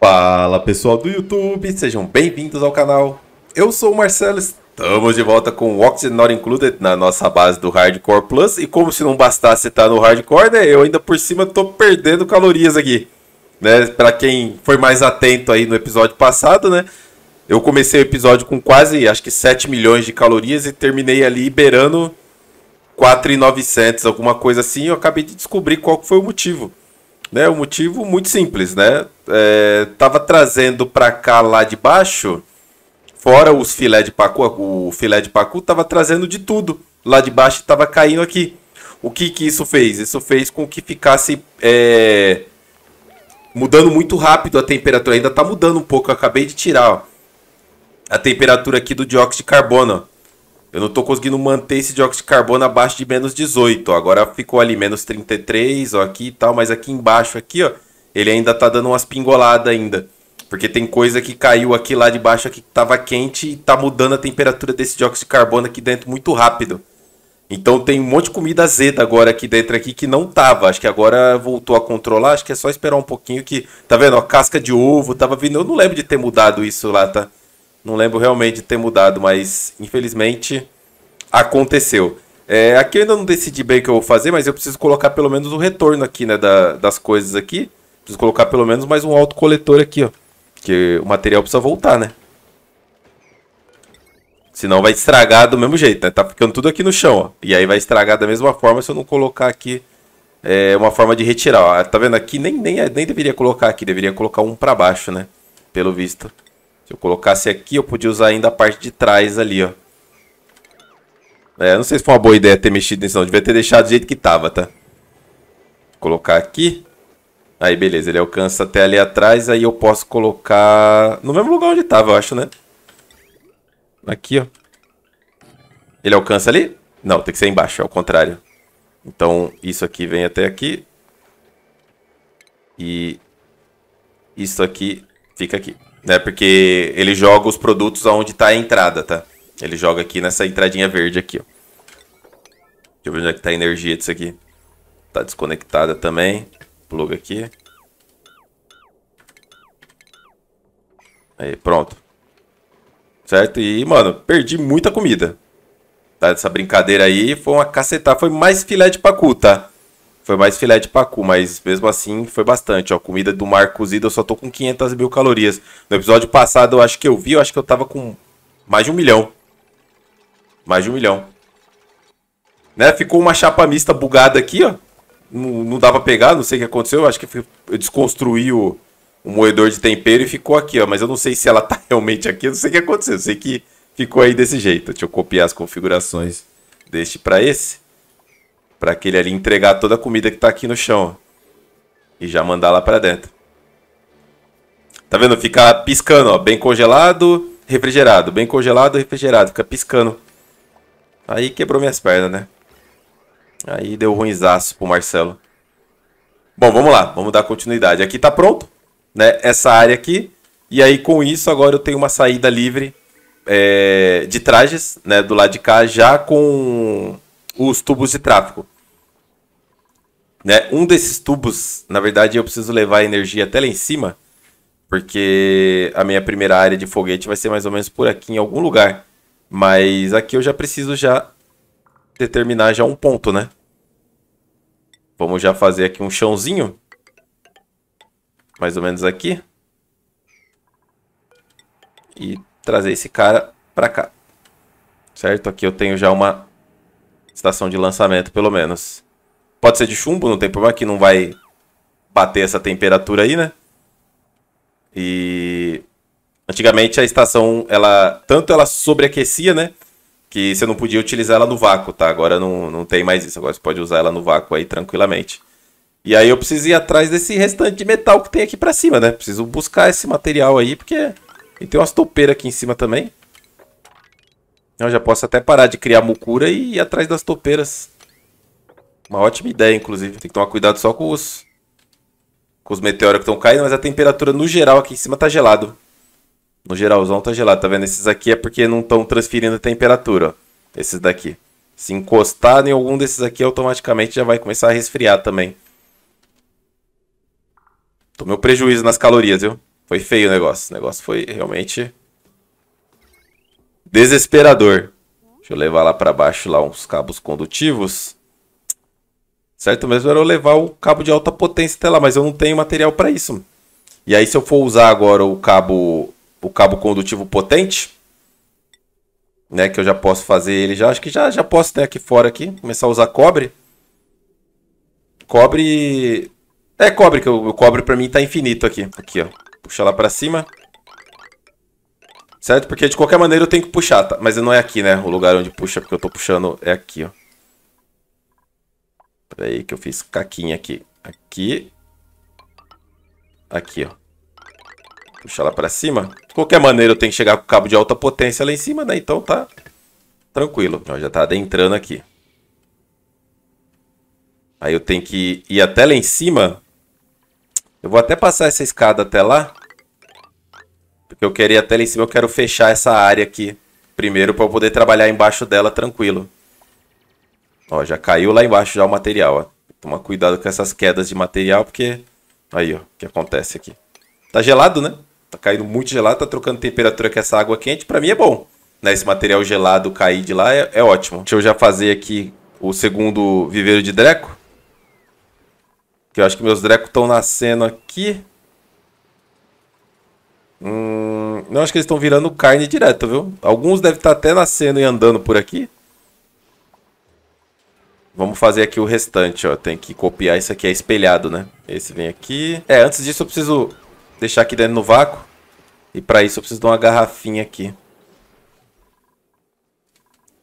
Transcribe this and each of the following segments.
Fala pessoal do YouTube, sejam bem-vindos ao canal. Eu sou o Marcelo, estamos de volta com o Oxygen Not Included na nossa base do Hardcore Plus. E como se não bastasse estar no Hardcore, né, eu ainda por cima tô perdendo calorias aqui. Né, para quem foi mais atento aí no episódio passado, né, eu comecei o episódio com quase, acho que 7 milhões de calorias e terminei ali beirando 4,900, alguma coisa assim. Eu acabei de descobrir qual foi o motivo. Né, o motivo muito simples, né? É, tava trazendo para cá lá de baixo, fora os filé de pacu, o filé de pacu tava trazendo de tudo lá de baixo tava caindo aqui. O que que isso fez? Isso fez com que ficasse é, mudando muito rápido a temperatura. Ainda tá mudando um pouco. Eu acabei de tirar ó, a temperatura aqui do dióxido de carbono. Eu não tô conseguindo manter esse dióxido de carbono abaixo de menos 18. Agora ficou ali menos 33, ó, aqui e tal, mas aqui embaixo, aqui, ó, ele ainda tá dando umas pingoladas ainda. Porque tem coisa que caiu aqui lá de baixo aqui que tava quente e tá mudando a temperatura desse dióxido de carbono aqui dentro muito rápido. Então tem um monte de comida azeda agora aqui dentro aqui que não tava. Acho que agora voltou a controlar. Acho que é só esperar um pouquinho que. Tá vendo? Ó, casca de ovo tava vindo. Eu não lembro de ter mudado isso lá, tá? Não lembro realmente de ter mudado, mas infelizmente aconteceu. É, aqui eu ainda não decidi bem o que eu vou fazer, mas eu preciso colocar pelo menos o um retorno aqui, né, da, das coisas aqui. Preciso colocar pelo menos mais um autocoletor aqui, ó. porque o material precisa voltar, né? Senão vai estragar do mesmo jeito, né? Tá ficando tudo aqui no chão, ó. E aí vai estragar da mesma forma se eu não colocar aqui é, uma forma de retirar. Ó. Tá vendo aqui? Nem, nem, é, nem deveria colocar aqui, deveria colocar um para baixo, né? Pelo visto. Se eu colocasse aqui, eu podia usar ainda a parte de trás ali, ó. É, não sei se foi uma boa ideia ter mexido nisso não. Devia ter deixado do jeito que tava, tá? Vou colocar aqui. Aí, beleza. Ele alcança até ali atrás. Aí eu posso colocar... No mesmo lugar onde tava, eu acho, né? Aqui, ó. Ele alcança ali? Não, tem que ser embaixo, é o contrário. Então, isso aqui vem até aqui. E isso aqui fica aqui né? Porque ele joga os produtos aonde tá a entrada, tá? Ele joga aqui nessa entradinha verde aqui, ó. Deixa eu ver onde é que tá a energia disso aqui. Tá desconectada também. Pluga aqui. Aí, pronto. Certo? E, mano, perdi muita comida. Tá? Essa brincadeira aí foi uma cacetada. Foi mais filé de pacu, tá? Foi mais filé de pacu, mas mesmo assim foi bastante. Ó, comida do mar cozida eu só tô com 500 mil calorias. No episódio passado eu acho que eu vi, eu acho que eu tava com mais de um milhão. Mais de um milhão. Né? Ficou uma chapa mista bugada aqui, ó. Não, não dá pra pegar, não sei o que aconteceu. Eu acho que eu desconstruí o, o moedor de tempero e ficou aqui, ó. Mas eu não sei se ela tá realmente aqui, eu não sei o que aconteceu. Eu sei que ficou aí desse jeito. Deixa eu copiar as configurações deste para esse para aquele ali entregar toda a comida que tá aqui no chão e já mandar lá para dentro. Tá vendo? Fica piscando, ó, bem congelado, refrigerado, bem congelado, refrigerado, fica piscando. Aí quebrou minhas pernas, né? Aí deu ruimzaço pro Marcelo. Bom, vamos lá, vamos dar continuidade. Aqui tá pronto, né? Essa área aqui. E aí com isso agora eu tenho uma saída livre é, de trajes, né? Do lado de cá já com os tubos de tráfego. Né? Um desses tubos, na verdade, eu preciso levar a energia até lá em cima, porque a minha primeira área de foguete vai ser mais ou menos por aqui, em algum lugar. Mas aqui eu já preciso já determinar já um ponto, né? Vamos já fazer aqui um chãozinho. Mais ou menos aqui. E trazer esse cara pra cá. Certo? Aqui eu tenho já uma estação de lançamento, pelo menos. Pode ser de chumbo, não tem problema, que não vai bater essa temperatura aí, né? E antigamente a estação, ela tanto ela sobreaquecia, né? Que você não podia utilizar ela no vácuo, tá? Agora não, não tem mais isso, agora você pode usar ela no vácuo aí tranquilamente. E aí eu preciso ir atrás desse restante de metal que tem aqui pra cima, né? Preciso buscar esse material aí, porque... E tem umas topeiras aqui em cima também. Eu já posso até parar de criar mucura e ir atrás das topeiras. Uma ótima ideia, inclusive. Tem que tomar cuidado só com os, com os meteoros que estão caindo, mas a temperatura no geral aqui em cima tá gelado. No geralzão tá gelado, tá vendo? Esses aqui é porque não estão transferindo a temperatura, ó. Esses daqui. Se encostar em algum desses aqui, automaticamente já vai começar a resfriar também. Tomei um prejuízo nas calorias, viu? Foi feio o negócio. O negócio foi realmente... Desesperador. Deixa eu levar lá pra baixo lá uns cabos condutivos certo mesmo era eu levar o cabo de alta potência até lá, mas eu não tenho material para isso. E aí se eu for usar agora o cabo o cabo condutivo potente, né, que eu já posso fazer ele já, acho que já já posso ter né, aqui fora aqui, começar a usar cobre. Cobre é cobre que o cobre para mim tá infinito aqui, aqui ó. Puxa lá para cima. Certo? Porque de qualquer maneira eu tenho que puxar, tá? Mas não é aqui, né? O lugar onde puxa, porque eu tô puxando é aqui, ó. Peraí que eu fiz caquinha aqui. Aqui. Aqui, ó. Puxar lá pra cima. De qualquer maneira, eu tenho que chegar com o cabo de alta potência lá em cima, né? Então tá tranquilo. Ó, já tá adentrando aqui. Aí eu tenho que ir até lá em cima. Eu vou até passar essa escada até lá. Porque eu queria até lá em cima, eu quero fechar essa área aqui primeiro para eu poder trabalhar embaixo dela tranquilo. Ó, já caiu lá embaixo já o material, ó. Toma cuidado com essas quedas de material, porque... Aí, ó, o que acontece aqui. Tá gelado, né? Tá caindo muito gelado, tá trocando temperatura com essa água quente. Pra mim é bom. Né? Esse material gelado cair de lá é, é ótimo. Deixa eu já fazer aqui o segundo viveiro de dreco. Que eu acho que meus Dreco estão nascendo aqui. Hum, não, acho que eles estão virando carne direto, viu? Alguns devem estar tá até nascendo e andando por aqui. Vamos fazer aqui o restante, ó. Tem que copiar isso aqui, é espelhado, né? Esse vem aqui. É, antes disso eu preciso deixar aqui dentro no vácuo. E para isso eu preciso de uma garrafinha aqui.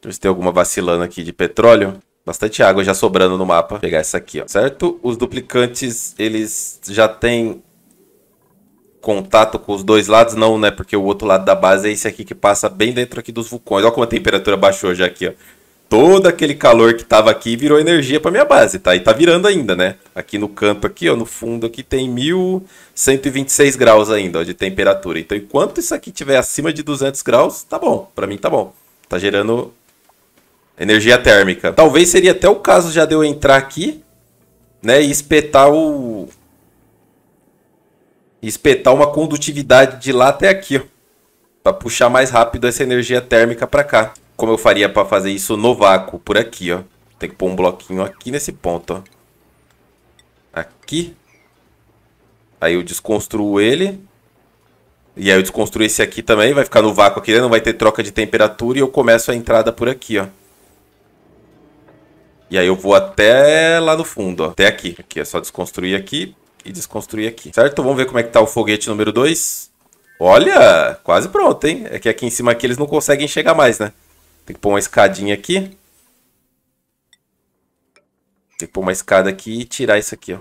Deixa eu ver se tem alguma vacilando aqui de petróleo. Bastante água já sobrando no mapa. Vou pegar essa aqui, ó. Certo? Os duplicantes, eles já têm contato com os dois lados. Não, né? Porque o outro lado da base é esse aqui que passa bem dentro aqui dos vulcões. Olha como a temperatura baixou já aqui, ó todo aquele calor que estava aqui virou energia para minha base, tá? E tá virando ainda, né? Aqui no canto aqui, ó, no fundo aqui tem 1126 graus ainda, ó, de temperatura. Então, enquanto isso aqui tiver acima de 200 graus, tá bom, para mim tá bom. Tá gerando energia térmica. Talvez seria até o caso já de eu entrar aqui, né, e espetar o espetar uma condutividade de lá até aqui, ó, para puxar mais rápido essa energia térmica para cá como eu faria para fazer isso no vácuo, por aqui, ó. Tem que pôr um bloquinho aqui nesse ponto, ó. Aqui. Aí eu desconstruo ele. E aí eu desconstruo esse aqui também, vai ficar no vácuo aqui, né? não vai ter troca de temperatura e eu começo a entrada por aqui, ó. E aí eu vou até lá no fundo, ó. Até aqui. Aqui é só desconstruir aqui e desconstruir aqui. Certo? Vamos ver como é que tá o foguete número 2. Olha, quase pronto, hein? É que aqui em cima aqui eles não conseguem chegar mais, né? Tem que pôr uma escadinha aqui. Tem que pôr uma escada aqui e tirar isso aqui, ó.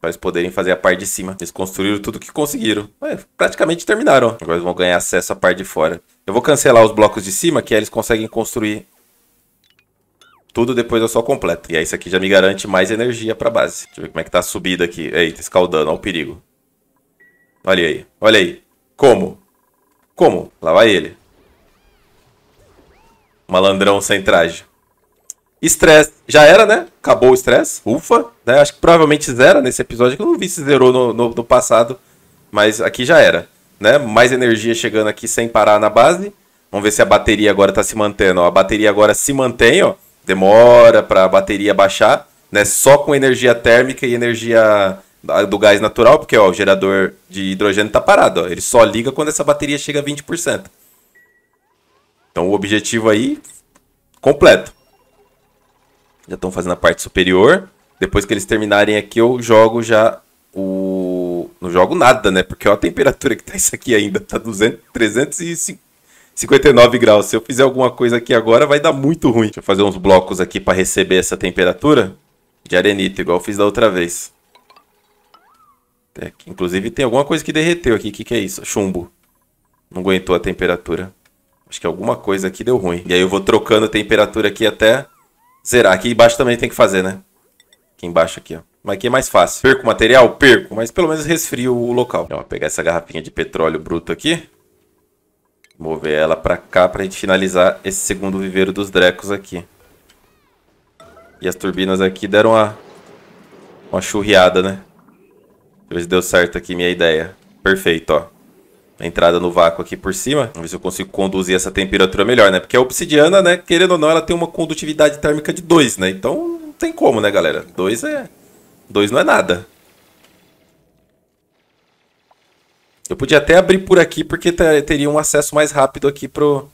Pra eles poderem fazer a parte de cima. Eles construíram tudo que conseguiram. É, praticamente terminaram. Agora eles vão ganhar acesso à parte de fora. Eu vou cancelar os blocos de cima, que aí eles conseguem construir tudo depois eu só completo. E aí isso aqui já me garante mais energia pra base. Deixa eu ver como é que tá a subida aqui. tá escaldando. Olha o perigo. Olha aí. Olha aí. Como? Como? Lá vai ele. Malandrão sem traje. Estresse. Já era, né? Acabou o estresse. Ufa. Né? Acho que provavelmente zera nesse episódio, que eu não vi se zerou no, no, no passado. Mas aqui já era. Né? Mais energia chegando aqui sem parar na base. Vamos ver se a bateria agora está se mantendo. Ó. A bateria agora se mantém, ó. Demora para a bateria baixar, né? Só com energia térmica e energia do gás natural, porque ó, o gerador de hidrogênio está parado. Ó. Ele só liga quando essa bateria chega a 20%. Então o objetivo aí completo. Já estão fazendo a parte superior. Depois que eles terminarem aqui, eu jogo já o. Não jogo nada, né? Porque olha a temperatura que tá isso aqui ainda. Tá 200, 359 graus. Se eu fizer alguma coisa aqui agora, vai dar muito ruim. Deixa eu fazer uns blocos aqui para receber essa temperatura de arenito, igual eu fiz da outra vez. É, inclusive tem alguma coisa que derreteu aqui. O que, que é isso? Chumbo. Não aguentou a temperatura. Acho que alguma coisa aqui deu ruim. E aí eu vou trocando a temperatura aqui até zerar. Aqui embaixo também tem que fazer, né? Aqui embaixo aqui, ó. Mas aqui é mais fácil. Perco material? Perco. Mas pelo menos resfrio o local. Então, vou pegar essa garrafinha de petróleo bruto aqui. Mover ela pra cá pra gente finalizar esse segundo viveiro dos Drecos aqui. E as turbinas aqui deram uma, uma churriada, né? Deixa eu ver se deu certo aqui minha ideia. Perfeito, ó a entrada no vácuo aqui por cima. Vamos ver se eu consigo conduzir essa temperatura melhor, né? Porque a obsidiana, né, querendo ou não, ela tem uma condutividade térmica de 2, né? Então não tem como, né, galera? 2 é... 2 não é nada. Eu podia até abrir por aqui, porque teria um acesso mais rápido aqui pro...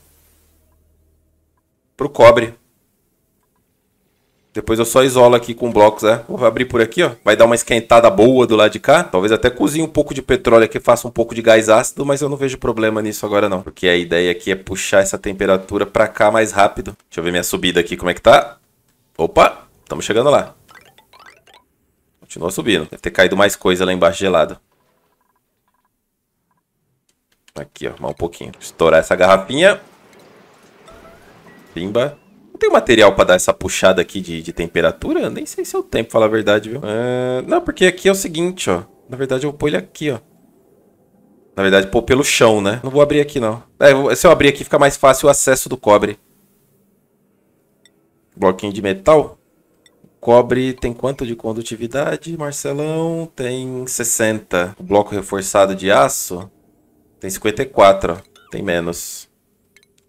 Pro cobre. Depois eu só isolo aqui com blocos, né? Vou abrir por aqui, ó. Vai dar uma esquentada boa do lado de cá. Talvez até cozinhe um pouco de petróleo aqui, faça um pouco de gás ácido, mas eu não vejo problema nisso agora, não. Porque a ideia aqui é puxar essa temperatura pra cá mais rápido. Deixa eu ver minha subida aqui, como é que tá. Opa, estamos chegando lá. Continua subindo. Deve ter caído mais coisa lá embaixo gelada. Aqui, ó. Mais um pouquinho. Estourar essa garrafinha. Pimba tem material para dar essa puxada aqui de, de temperatura? Nem sei se é o tempo, falar a verdade, viu? É... Não, porque aqui é o seguinte, ó. Na verdade, eu vou pôr ele aqui, ó. Na verdade, pôr pelo chão, né? Não vou abrir aqui, não. É, se eu abrir aqui, fica mais fácil o acesso do cobre. Bloquinho de metal. Cobre tem quanto de condutividade, Marcelão? Tem 60. O bloco reforçado de aço tem 54, ó. Tem menos.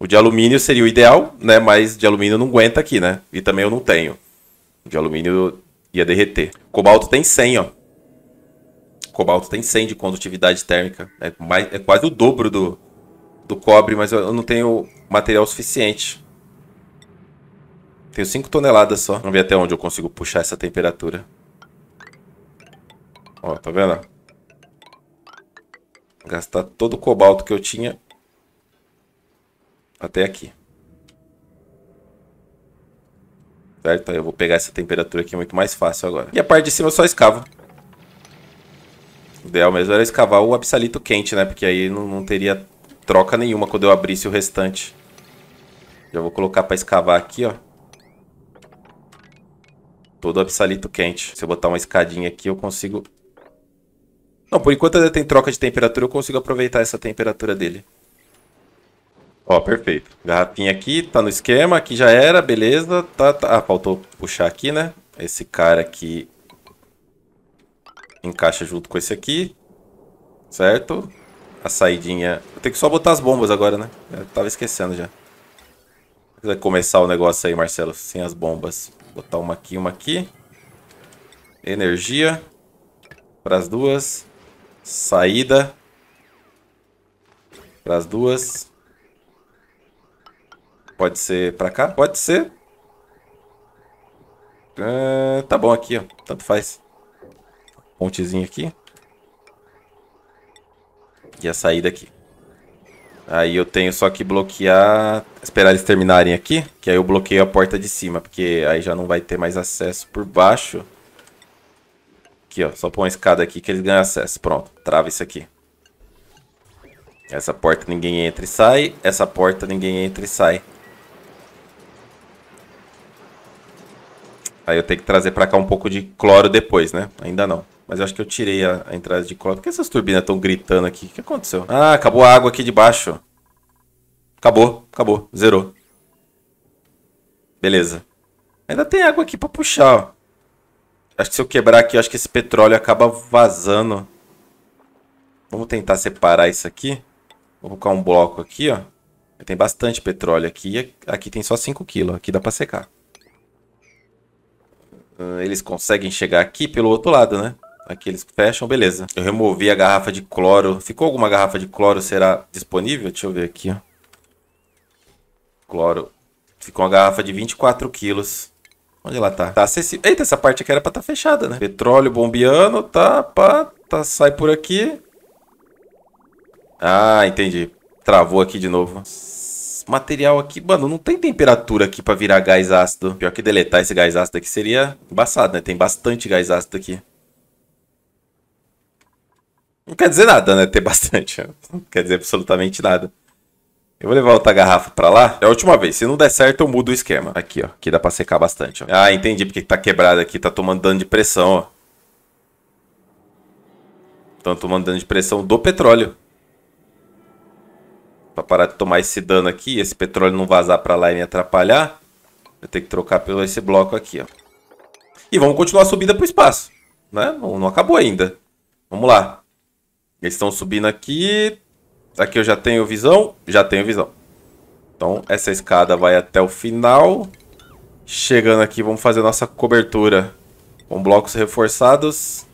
O de alumínio seria o ideal, né? Mas de alumínio não aguenta aqui, né? E também eu não tenho. O de alumínio ia derreter. Cobalto tem 100, ó. Cobalto tem 100 de condutividade térmica. É, mais, é quase o dobro do, do cobre, mas eu não tenho material suficiente. Tenho 5 toneladas só. Vamos ver até onde eu consigo puxar essa temperatura. Ó, tá vendo? Gastar todo o cobalto que eu tinha até aqui. Certo? Aí eu vou pegar essa temperatura aqui é muito mais fácil agora. E a parte de cima eu só escavo. O ideal mesmo era escavar o absalito quente, né? Porque aí não, não teria troca nenhuma quando eu abrisse o restante. Já vou colocar para escavar aqui, ó. Todo absalito quente. Se eu botar uma escadinha aqui, eu consigo... Não, por enquanto ainda tem troca de temperatura, eu consigo aproveitar essa temperatura dele. Ó, perfeito. Garrafinha aqui, tá no esquema, aqui já era, beleza. Tá, tá. Ah, faltou puxar aqui, né? Esse cara aqui encaixa junto com esse aqui, certo? A saidinha... Eu tenho que só botar as bombas agora, né? Eu tava esquecendo já. Vai começar o negócio aí, Marcelo, sem as bombas. botar uma aqui, uma aqui. Energia. Para as duas. Saída. Para as duas. Pode ser pra cá? Pode ser. Uh, tá bom aqui, ó. Tanto faz. Pontezinha aqui. E a saída aqui. Aí eu tenho só que bloquear... Esperar eles terminarem aqui. Que aí eu bloqueio a porta de cima. Porque aí já não vai ter mais acesso por baixo. Aqui, ó. Só põe uma escada aqui que eles ganham acesso. Pronto. Trava isso aqui. Essa porta ninguém entra e sai. Essa porta ninguém entra e sai. Aí eu tenho que trazer para cá um pouco de cloro depois, né? Ainda não. Mas eu acho que eu tirei a, a entrada de cloro. Por que essas turbinas estão gritando aqui? O que aconteceu? Ah, acabou a água aqui de baixo. Acabou, acabou, zerou. Beleza. Ainda tem água aqui para puxar, ó. Acho que se eu quebrar aqui, eu acho que esse petróleo acaba vazando. Vamos tentar separar isso aqui. Vou colocar um bloco aqui, ó. Tem bastante petróleo aqui. Aqui tem só 5 kg. Aqui dá para secar eles conseguem chegar aqui pelo outro lado, né? Aqui eles fecham, beleza. Eu removi a garrafa de cloro. Ficou alguma garrafa de cloro? Será disponível? Deixa eu ver aqui, ó. Cloro. Ficou uma garrafa de 24 quilos. Onde ela tá? Tá acessível. Eita, essa parte aqui era pra estar tá fechada, né? Petróleo bombiano, tá, pá, tá, sai por aqui. Ah, entendi. Travou aqui de novo material aqui, mano, não tem temperatura aqui pra virar gás ácido. Pior que deletar esse gás ácido aqui seria embaçado, né? Tem bastante gás ácido aqui. Não quer dizer nada, né? Ter bastante. Não quer dizer absolutamente nada. Eu vou levar outra garrafa pra lá. É a última vez. Se não der certo, eu mudo o esquema. Aqui, ó. Aqui dá pra secar bastante, ó. Ah, entendi porque tá quebrado aqui. Tá tomando dano de pressão, ó. Estão tomando dano de pressão do petróleo. Pra parar de tomar esse dano aqui, esse petróleo não vazar pra lá e me atrapalhar, eu tenho que trocar pelo esse bloco aqui, ó. E vamos continuar a subida pro espaço, né? Não, não acabou ainda. Vamos lá. Eles estão subindo aqui. Aqui eu já tenho visão. Já tenho visão. Então, essa escada vai até o final. Chegando aqui, vamos fazer a nossa cobertura com blocos reforçados.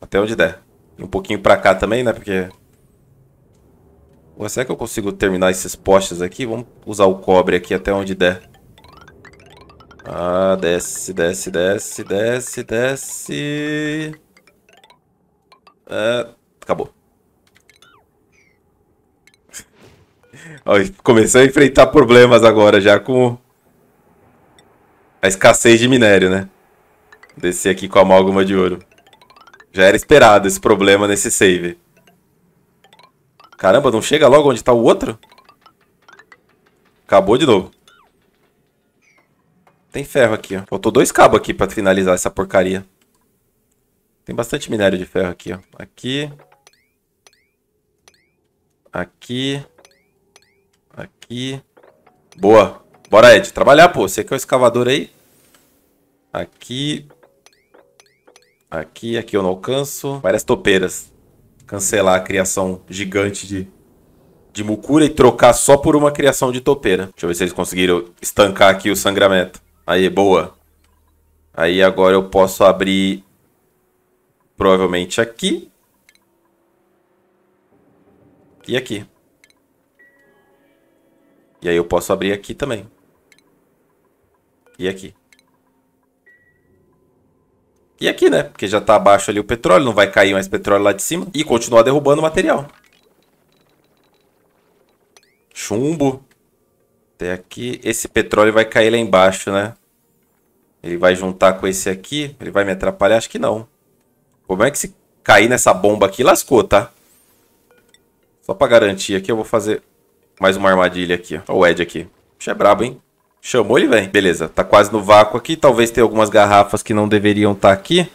Até onde der. um pouquinho pra cá também, né? Porque Ué, será que eu consigo terminar esses postes aqui? Vamos usar o cobre aqui até onde der. Ah, desce, desce, desce, desce, desce. É, acabou. Começou a enfrentar problemas agora já com a escassez de minério, né? Descer aqui com a amálgama de ouro. Já era esperado esse problema nesse save. Caramba, não chega logo onde tá o outro? Acabou de novo. Tem ferro aqui, ó. Faltou dois cabos aqui pra finalizar essa porcaria. Tem bastante minério de ferro aqui, ó. Aqui. Aqui. Aqui. Boa. Bora, Ed. Trabalhar, pô. Você que é o escavador aí. Aqui. Aqui. Aqui eu não alcanço. Várias topeiras cancelar a criação gigante de, de Mucura e trocar só por uma criação de topeira. Deixa eu ver se eles conseguiram estancar aqui o sangramento. Aí, boa. Aí agora eu posso abrir provavelmente aqui. E aqui. E aí eu posso abrir aqui também. E aqui. E aqui, né? Porque já tá abaixo ali o petróleo, não vai cair mais petróleo lá de cima. E continuar derrubando o material. Chumbo. Até aqui. Esse petróleo vai cair lá embaixo, né? Ele vai juntar com esse aqui. Ele vai me atrapalhar? Acho que não. O problema é que se cair nessa bomba aqui, lascou, tá? Só pra garantir aqui, eu vou fazer mais uma armadilha aqui. Olha o Ed aqui. Isso é brabo, hein? Chamou, ele vem. Beleza, tá quase no vácuo aqui. Talvez tenha algumas garrafas que não deveriam estar tá aqui.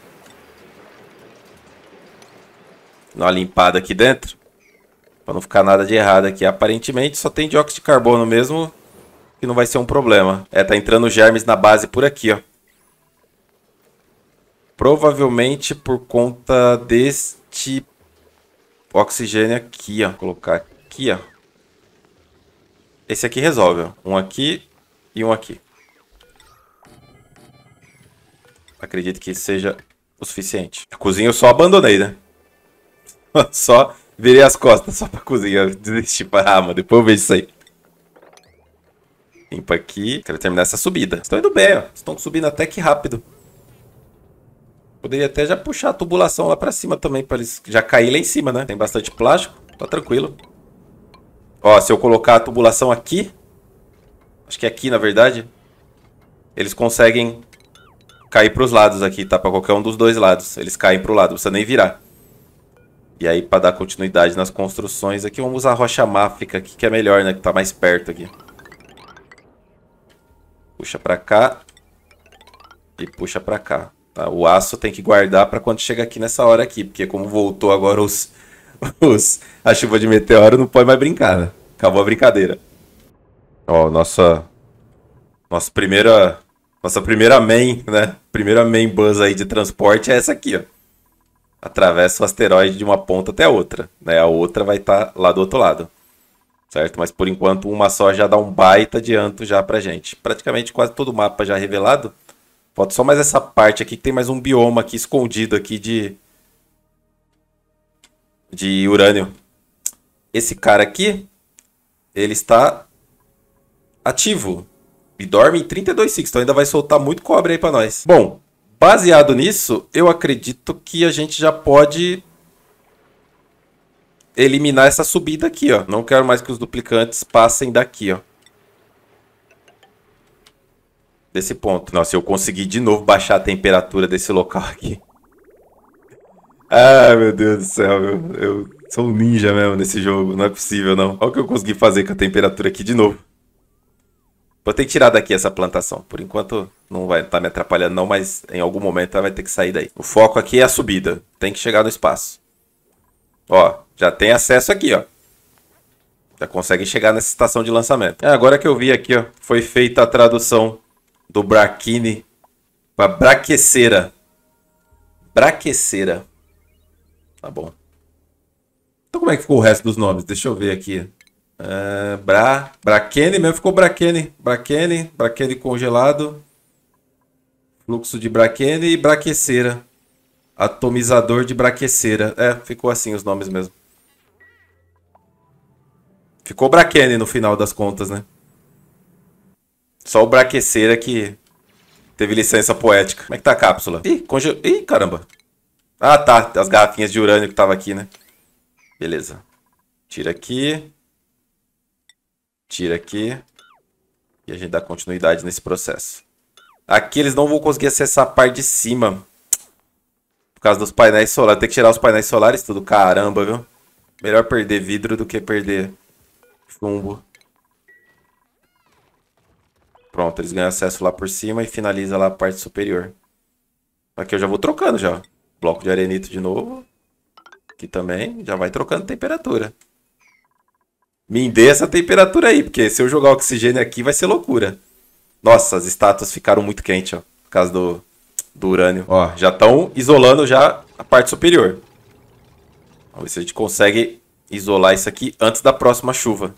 Dá uma limpada aqui dentro. Pra não ficar nada de errado aqui. Aparentemente só tem dióxido de carbono mesmo. Que não vai ser um problema. É, tá entrando germes na base por aqui, ó. Provavelmente por conta deste oxigênio aqui, ó. Vou colocar aqui, ó. Esse aqui resolve, ó. Um aqui, e um aqui. Acredito que seja o suficiente. A cozinha eu só abandonei, né? só virei as costas só pra cozinha. Desisti para... Ah, mano, depois eu vejo isso aí. Limpa aqui. Quero terminar essa subida. Estão indo bem, ó. Estão subindo até que rápido. Poderia até já puxar a tubulação lá pra cima também, pra eles já cair lá em cima, né? Tem bastante plástico. Tá tranquilo. Ó, se eu colocar a tubulação aqui, Acho que aqui, na verdade, eles conseguem cair para os lados aqui, tá? Para qualquer um dos dois lados. Eles caem para o lado, não precisa nem virar. E aí, para dar continuidade nas construções aqui, vamos usar a rocha máfica aqui, que é melhor, né? Que tá mais perto aqui. Puxa para cá. E puxa para cá. Tá? O aço tem que guardar para quando chega aqui nessa hora aqui. Porque como voltou agora os, os, a chuva de meteoro, não pode mais brincar, né? Acabou a brincadeira. Ó, nossa. Nossa primeira. Nossa primeira main, né? Primeira main bus aí de transporte é essa aqui, ó. Atravessa o asteroide de uma ponta até a outra, né? A outra vai estar tá lá do outro lado. Certo? Mas por enquanto uma só já dá um baita adianto já pra gente. Praticamente quase todo o mapa já revelado. Falta só mais essa parte aqui que tem mais um bioma aqui escondido aqui de de urânio. Esse cara aqui, ele está ativo. E dorme em 32 six, então ainda vai soltar muito cobre aí para nós. Bom, baseado nisso, eu acredito que a gente já pode eliminar essa subida aqui, ó. Não quero mais que os duplicantes passem daqui, ó. Desse ponto. Nossa, eu consegui de novo baixar a temperatura desse local aqui. Ah, meu Deus do céu, eu, eu sou um ninja mesmo nesse jogo, não é possível não. Olha o que eu consegui fazer com a temperatura aqui de novo. Vou ter que tirar daqui essa plantação. Por enquanto não vai estar tá me atrapalhando não, mas em algum momento ela vai ter que sair daí. O foco aqui é a subida. Tem que chegar no espaço. Ó, já tem acesso aqui, ó. Já consegue chegar nessa estação de lançamento. É, agora que eu vi aqui, ó, foi feita a tradução do Braquini para Braqueceira. Braqueceira. Tá bom. Então como é que ficou o resto dos nomes? Deixa eu ver aqui. É, Bra, Braquene mesmo ficou Braquene. Braquene, Braquene congelado. Fluxo de Braquene e Braqueceira. Atomizador de Braqueceira. É, ficou assim os nomes mesmo. Ficou Braquene no final das contas, né? Só o Braqueceira que teve licença poética. Como é que tá a cápsula? Ih, congelou. Ih, caramba. Ah, tá. As garrafinhas de urânio que tava aqui, né? Beleza. Tira aqui. Tira aqui. E a gente dá continuidade nesse processo. Aqui eles não vão conseguir acessar a parte de cima. Por causa dos painéis solares. Tem que tirar os painéis solares tudo. Caramba, viu? Melhor perder vidro do que perder chumbo. Pronto, eles ganham acesso lá por cima e finaliza lá a parte superior. Aqui eu já vou trocando já. Bloco de arenito de novo. Aqui também. Já vai trocando temperatura me dê essa temperatura aí, porque se eu jogar oxigênio aqui vai ser loucura. Nossa, as estátuas ficaram muito quentes, ó, por causa do, do urânio. Ó, já estão isolando já a parte superior. Vamos ver se a gente consegue isolar isso aqui antes da próxima chuva.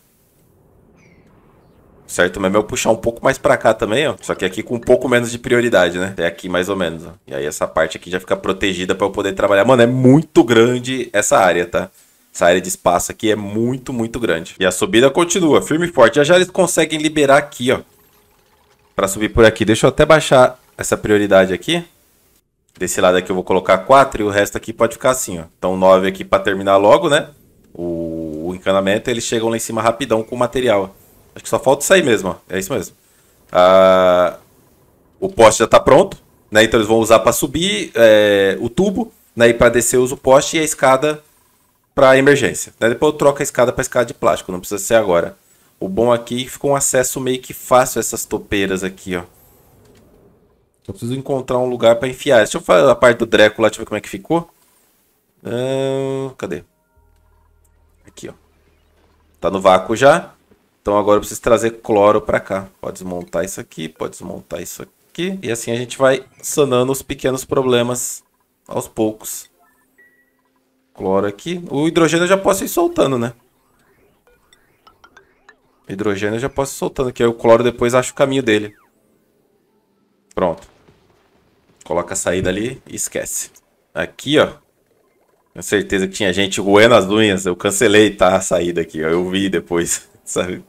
Certo mesmo é eu puxar um pouco mais pra cá também, ó. Só que aqui com um pouco menos de prioridade, né? Até aqui mais ou menos, ó. E aí essa parte aqui já fica protegida pra eu poder trabalhar. Mano, é muito grande essa área, tá? Essa área de espaço aqui é muito, muito grande. E a subida continua, firme e forte. Já já eles conseguem liberar aqui, ó. Pra subir por aqui. Deixa eu até baixar essa prioridade aqui. Desse lado aqui eu vou colocar 4 e o resto aqui pode ficar assim, ó. Então 9 aqui pra terminar logo, né? O, o encanamento, eles chegam lá em cima rapidão com o material. Acho que só falta sair mesmo, ó. É isso mesmo. Ah, o poste já tá pronto, né? Então eles vão usar pra subir é, o tubo, né? E pra descer usa o poste e a escada para emergência. Né? Depois eu troco a escada para escada de plástico, não precisa ser agora. O bom aqui é ficou um acesso meio que fácil a essas topeiras aqui, ó. Eu preciso encontrar um lugar para enfiar. Deixa eu fazer a parte do lá, deixa eu ver como é que ficou. Uh, cadê? Aqui, ó. Tá no vácuo já. Então agora eu preciso trazer cloro para cá. Pode desmontar isso aqui, pode desmontar isso aqui. E assim a gente vai sanando os pequenos problemas aos poucos. Cloro aqui. O hidrogênio eu já posso ir soltando, né? Hidrogênio eu já posso ir soltando, que aí o cloro depois acha o caminho dele. Pronto. Coloca a saída ali e esquece. Aqui, ó. Tenho certeza que tinha gente roendo as unhas. Eu cancelei, tá? A saída aqui, ó. Eu vi depois. Sabe?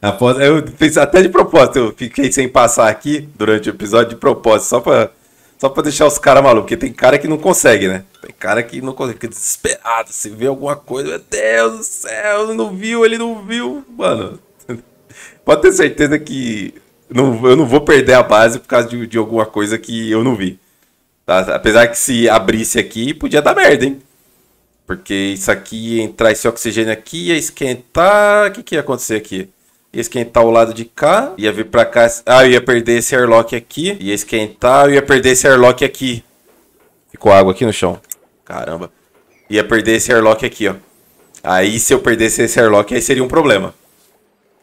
Após, eu fiz até de propósito. Eu fiquei sem passar aqui durante o episódio de propósito, só pra, só pra deixar os caras malucos. Porque tem cara que não consegue, né? Tem cara que não consegue, fica desesperado. Se vê alguma coisa, meu Deus do céu, não viu, ele não viu. Mano, pode ter certeza que não, eu não vou perder a base por causa de, de alguma coisa que eu não vi. Tá? Apesar que se abrisse aqui, podia dar merda, hein? Porque isso aqui, entrar esse oxigênio aqui, ia esquentar. O que, que ia acontecer aqui? Ia esquentar o lado de cá, ia vir pra cá. Ah, eu ia perder esse airlock aqui. Ia esquentar, eu ia perder esse airlock aqui. Ficou água aqui no chão caramba, ia perder esse airlock aqui, ó. Aí se eu perdesse esse airlock, aí seria um problema.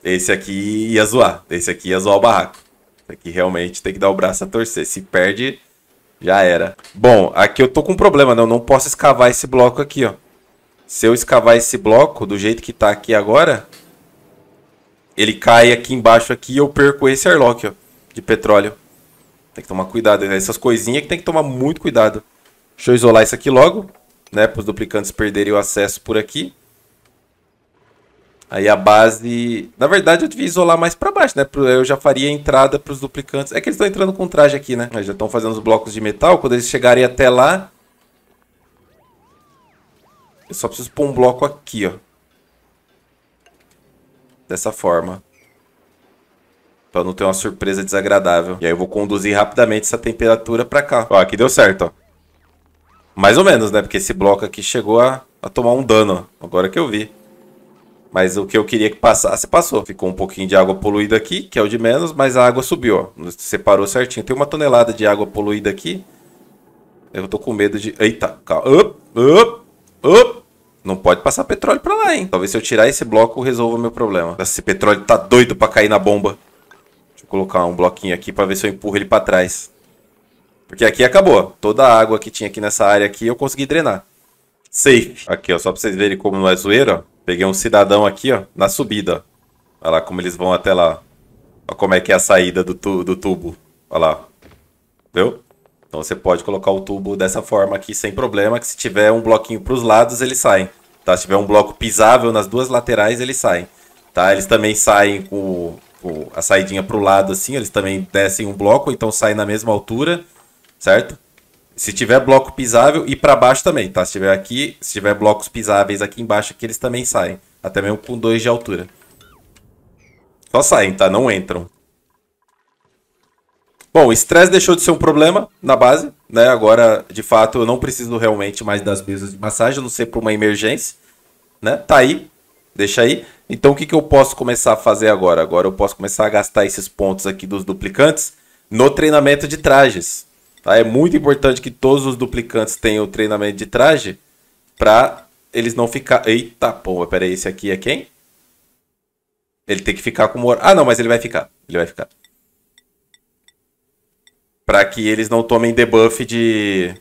Esse aqui ia zoar, esse aqui ia zoar o barraco. Esse aqui realmente tem que dar o braço a torcer. Se perde, já era. Bom, aqui eu tô com um problema, não, né? eu não posso escavar esse bloco aqui, ó. Se eu escavar esse bloco do jeito que tá aqui agora, ele cai aqui embaixo aqui e eu perco esse airlock, ó, de petróleo. Tem que tomar cuidado, né? essas coisinhas que tem que tomar muito cuidado. Deixa eu isolar isso aqui logo, né? Para os duplicantes perderem o acesso por aqui. Aí a base... Na verdade, eu devia isolar mais para baixo, né? Eu já faria a entrada para os duplicantes. É que eles estão entrando com traje aqui, né? Eles já estão fazendo os blocos de metal. Quando eles chegarem até lá... Eu só preciso pôr um bloco aqui, ó. Dessa forma. Pra não ter uma surpresa desagradável. E aí eu vou conduzir rapidamente essa temperatura pra cá. Ó, aqui deu certo, ó. Mais ou menos, né? Porque esse bloco aqui chegou a, a tomar um dano, agora que eu vi. Mas o que eu queria que passasse, passou. Ficou um pouquinho de água poluída aqui, que é o de menos, mas a água subiu, ó. Separou certinho. Tem uma tonelada de água poluída aqui. Eu tô com medo de... Eita, calma. Up, up, up. Não pode passar petróleo pra lá, hein? Talvez se eu tirar esse bloco, resolva meu problema. Esse petróleo tá doido pra cair na bomba. Deixa eu colocar um bloquinho aqui pra ver se eu empurro ele pra trás. Porque aqui acabou. Toda a água que tinha aqui nessa área aqui eu consegui drenar. Safe. Aqui, ó, só pra vocês verem como não é zoeira, ó. Peguei um cidadão aqui, ó, na subida. Olha lá como eles vão até lá. Olha como é que é a saída do, tu do tubo. Olha lá. Viu? Então você pode colocar o tubo dessa forma aqui sem problema, que se tiver um bloquinho para os lados, eles saem. Tá? Se tiver um bloco pisável nas duas laterais, eles saem. Tá? Eles também saem com, com a saidinha para o lado assim, eles também descem um bloco, então saem na mesma altura certo? Se tiver bloco pisável, e para baixo também, tá? Se tiver aqui, se tiver blocos pisáveis aqui embaixo, que eles também saem. Até mesmo com dois de altura. Só saem, tá? Não entram. Bom, o estresse deixou de ser um problema na base, né? Agora, de fato, eu não preciso realmente mais das mesas de massagem, a não ser por uma emergência, né? Tá aí, deixa aí. Então, o que, que eu posso começar a fazer agora? Agora eu posso começar a gastar esses pontos aqui dos duplicantes no treinamento de trajes, Tá? É muito importante que todos os duplicantes tenham treinamento de traje para eles não ficar. Eita, pô, peraí, esse aqui é quem? Ele tem que ficar com o. Ah, não, mas ele vai ficar. Ele vai ficar. Pra que eles não tomem debuff de.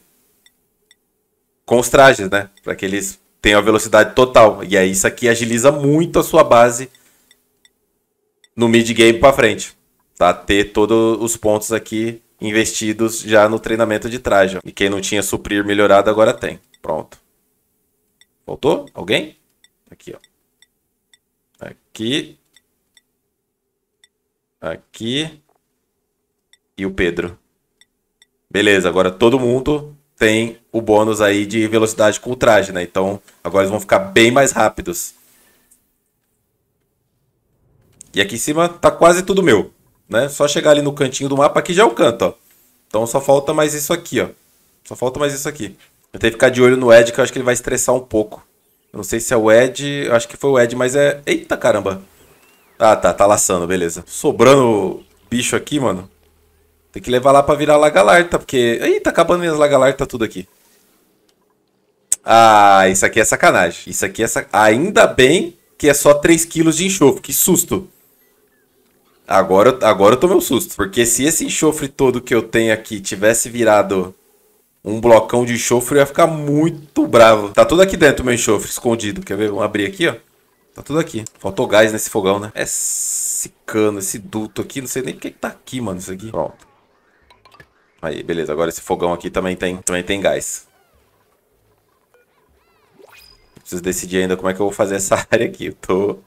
Com os trajes, né? Pra que eles tenham a velocidade total. E aí isso aqui agiliza muito a sua base no mid-game pra frente. Tá? Ter todos os pontos aqui investidos já no treinamento de traje E quem não tinha suprir melhorado agora tem. Pronto. Voltou? Alguém? Aqui, ó. Aqui. Aqui. E o Pedro. Beleza, agora todo mundo tem o bônus aí de velocidade com o traje, né? Então agora eles vão ficar bem mais rápidos. E aqui em cima tá quase tudo meu né? Só chegar ali no cantinho do mapa, aqui já é o canto, ó. Então só falta mais isso aqui, ó. Só falta mais isso aqui. Eu tenho que ficar de olho no Ed, que eu acho que ele vai estressar um pouco. Eu não sei se é o Ed, acho que foi o Ed, mas é... Eita caramba. Ah, tá, tá laçando, beleza. Sobrando bicho aqui, mano. Tem que levar lá pra virar lagalarta, porque... Eita, tá acabando minhas lagalarta tudo aqui. Ah, isso aqui é sacanagem. Isso aqui é sac... Ainda bem que é só 3 quilos de enxofre. Que susto. Agora, agora eu tomei um susto, porque se esse enxofre todo que eu tenho aqui tivesse virado um blocão de enxofre, eu ia ficar muito bravo. Tá tudo aqui dentro meu enxofre, escondido. Quer ver? Vamos abrir aqui, ó. Tá tudo aqui. Faltou gás nesse fogão, né? Esse cano, esse duto aqui, não sei nem porque que tá aqui, mano, isso aqui. Pronto. Aí, beleza. Agora esse fogão aqui também tem, também tem gás. Preciso decidir ainda como é que eu vou fazer essa área aqui. Eu tô,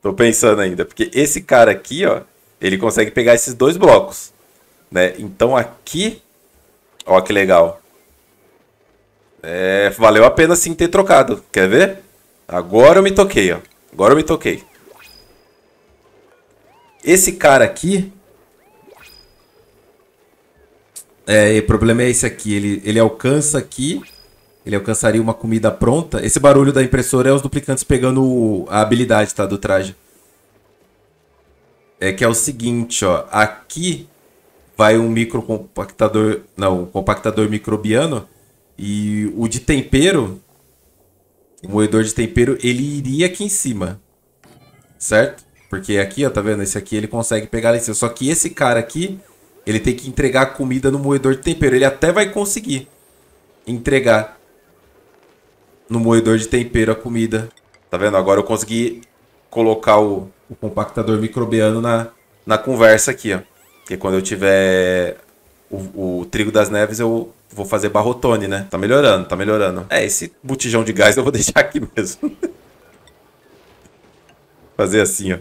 tô pensando ainda. Porque esse cara aqui, ó, ele consegue pegar esses dois blocos. Né? Então aqui. Ó, que legal. É, valeu a pena sim ter trocado. Quer ver? Agora eu me toquei, ó. Agora eu me toquei. Esse cara aqui... É, o problema é esse aqui. Ele, ele alcança aqui. Ele alcançaria uma comida pronta. Esse barulho da impressora é os duplicantes pegando a habilidade, tá? Do traje é que é o seguinte, ó, aqui vai um microcompactador, não, um compactador microbiano e o de tempero, o moedor de tempero, ele iria aqui em cima, certo? Porque aqui, ó, tá vendo? Esse aqui ele consegue pegar lá em cima. Só que esse cara aqui, ele tem que entregar comida no moedor de tempero. Ele até vai conseguir entregar no moedor de tempero a comida. Tá vendo? Agora eu consegui colocar o, o compactador microbiano na, na conversa aqui, ó. Porque quando eu tiver o, o, trigo das neves, eu vou fazer barrotone, né? Tá melhorando, tá melhorando. É, esse botijão de gás eu vou deixar aqui mesmo. fazer assim, ó.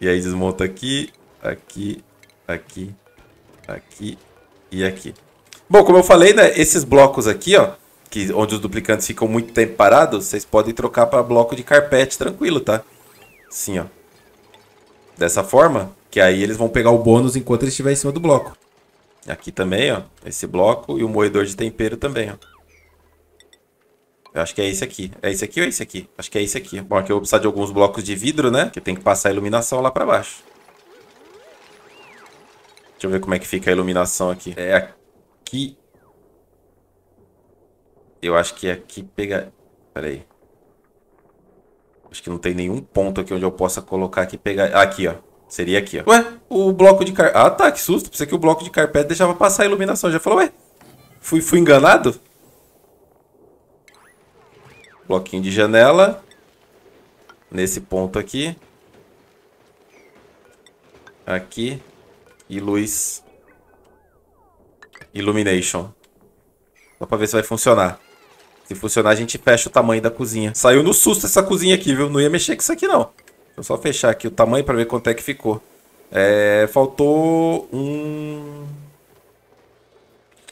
E aí desmonta aqui, aqui, aqui, aqui e aqui. Bom, como eu falei, né? Esses blocos aqui, ó que onde os duplicantes ficam muito tempo parados, vocês podem trocar para bloco de carpete tranquilo, tá? Assim, ó. Dessa forma, que aí eles vão pegar o bônus enquanto ele estiver em cima do bloco. Aqui também, ó. Esse bloco e o moedor de tempero também, ó. Eu acho que é esse aqui. É esse aqui ou é esse aqui? Acho que é esse aqui. Bom, aqui eu vou precisar de alguns blocos de vidro, né? Que tem que passar a iluminação lá pra baixo. Deixa eu ver como é que fica a iluminação aqui. É aqui eu acho que aqui pega... Pera aí. Acho que não tem nenhum ponto aqui onde eu possa colocar aqui pegar... Ah, aqui, ó. Seria aqui, ó. Ué, o bloco de carpete... Ah, tá, que susto. Pensei que o bloco de carpete deixava passar a iluminação. Já falou, ué, fui, fui enganado? Bloquinho de janela. Nesse ponto aqui. Aqui. E luz. Illumination. Só pra ver se vai funcionar. Se funcionar, a gente fecha o tamanho da cozinha. Saiu no susto essa cozinha aqui, viu? Não ia mexer com isso aqui, não. Deixa eu só fechar aqui o tamanho pra ver quanto é que ficou. É, faltou um...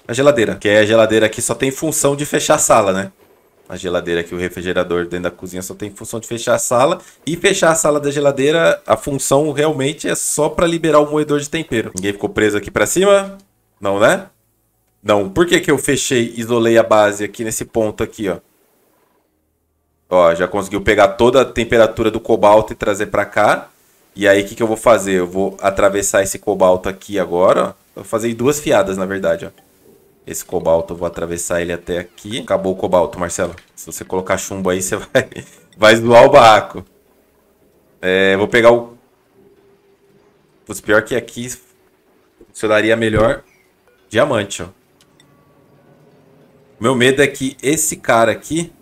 A geladeira. Que é a geladeira aqui só tem função de fechar a sala, né? A geladeira aqui, o refrigerador dentro da cozinha só tem função de fechar a sala. E fechar a sala da geladeira, a função realmente é só pra liberar o moedor de tempero. Ninguém ficou preso aqui pra cima? Não, né? Não, por que, que eu fechei, isolei a base aqui nesse ponto aqui, ó? Ó, já conseguiu pegar toda a temperatura do cobalto e trazer para cá. E aí, o que, que eu vou fazer? Eu vou atravessar esse cobalto aqui agora, ó. vou fazer duas fiadas, na verdade, ó. Esse cobalto, eu vou atravessar ele até aqui. Acabou o cobalto, Marcelo. Se você colocar chumbo aí, você vai, vai zoar o barraco. É, vou pegar o... Putz, pior que aqui funcionaria melhor diamante, ó. Meu medo é que esse cara aqui,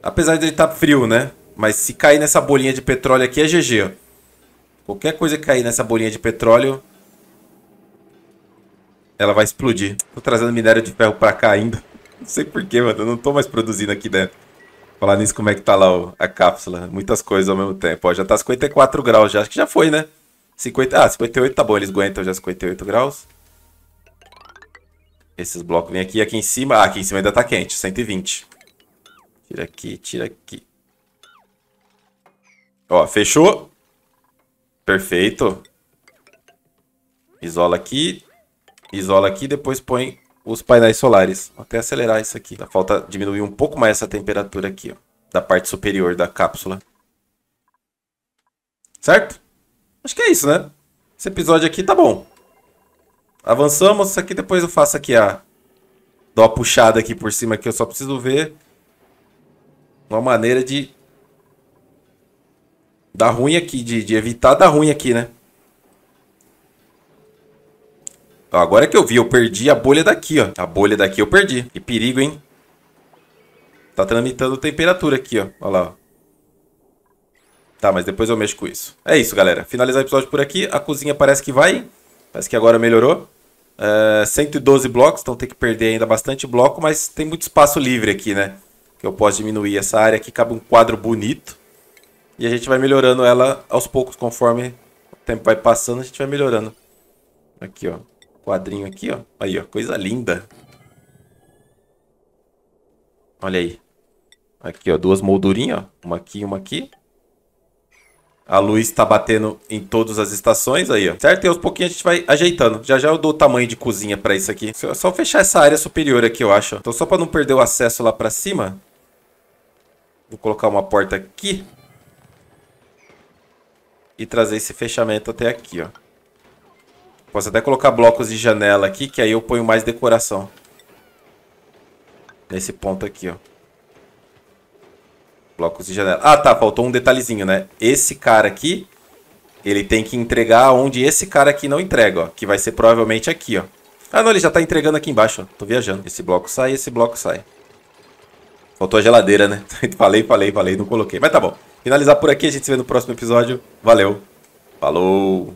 apesar de ele estar tá frio, né? Mas se cair nessa bolinha de petróleo aqui é GG. Qualquer coisa que cair nessa bolinha de petróleo, ela vai explodir. Tô trazendo minério de ferro pra cá ainda. Não sei porquê, mano. Eu não tô mais produzindo aqui dentro. Né? Falar nisso, como é que tá lá ó, a cápsula? Muitas coisas ao mesmo tempo. Ó, já tá 54 graus já. Acho que já foi, né? 50... Ah, 58 tá bom. Eles aguentam já 58 graus. Esses blocos vêm aqui. Aqui em cima... Ah, aqui em cima ainda tá quente. 120. Tira aqui, tira aqui. Ó, fechou. Perfeito. Isola aqui. Isola aqui, depois põe os painéis solares. Vou até acelerar isso aqui. falta diminuir um pouco mais essa temperatura aqui, ó. Da parte superior da cápsula. Certo? Acho que é isso, né? Esse episódio aqui tá bom. Avançamos, isso aqui depois eu faço aqui a... Dou uma puxada aqui por cima que eu só preciso ver uma maneira de dar ruim aqui, de, de evitar dar ruim aqui, né? Ó, agora que eu vi, eu perdi a bolha daqui, ó. A bolha daqui eu perdi. Que perigo, hein? Tá tramitando temperatura aqui, ó. Olha lá, ó. Tá, mas depois eu mexo com isso. É isso, galera. Finalizar o episódio por aqui. A cozinha parece que vai. Parece que agora melhorou. Uh, é, 112 blocos, então tem que perder ainda bastante bloco, mas tem muito espaço livre aqui, né? Que eu posso diminuir essa área aqui, cabe um quadro bonito. E a gente vai melhorando ela aos poucos, conforme o tempo vai passando, a gente vai melhorando. Aqui, ó. Quadrinho aqui, ó. Aí, ó. Coisa linda. Olha aí. Aqui, ó. Duas moldurinhas, ó. Uma aqui e uma aqui. A luz tá batendo em todas as estações aí, ó. Certo? E aos pouquinhos a gente vai ajeitando. Já já eu dou o tamanho de cozinha pra isso aqui. Só, só fechar essa área superior aqui, eu acho. Então só pra não perder o acesso lá pra cima. Vou colocar uma porta aqui. E trazer esse fechamento até aqui, ó. Posso até colocar blocos de janela aqui, que aí eu ponho mais decoração. Nesse ponto aqui, ó. Blocos de janela. Ah, tá. Faltou um detalhezinho, né? Esse cara aqui, ele tem que entregar onde esse cara aqui não entrega, ó. Que vai ser provavelmente aqui, ó. Ah, não. Ele já tá entregando aqui embaixo, ó. Tô viajando. Esse bloco sai, esse bloco sai. Faltou a geladeira, né? falei, falei, falei. Não coloquei. Mas tá bom. Finalizar por aqui. A gente se vê no próximo episódio. Valeu. Falou.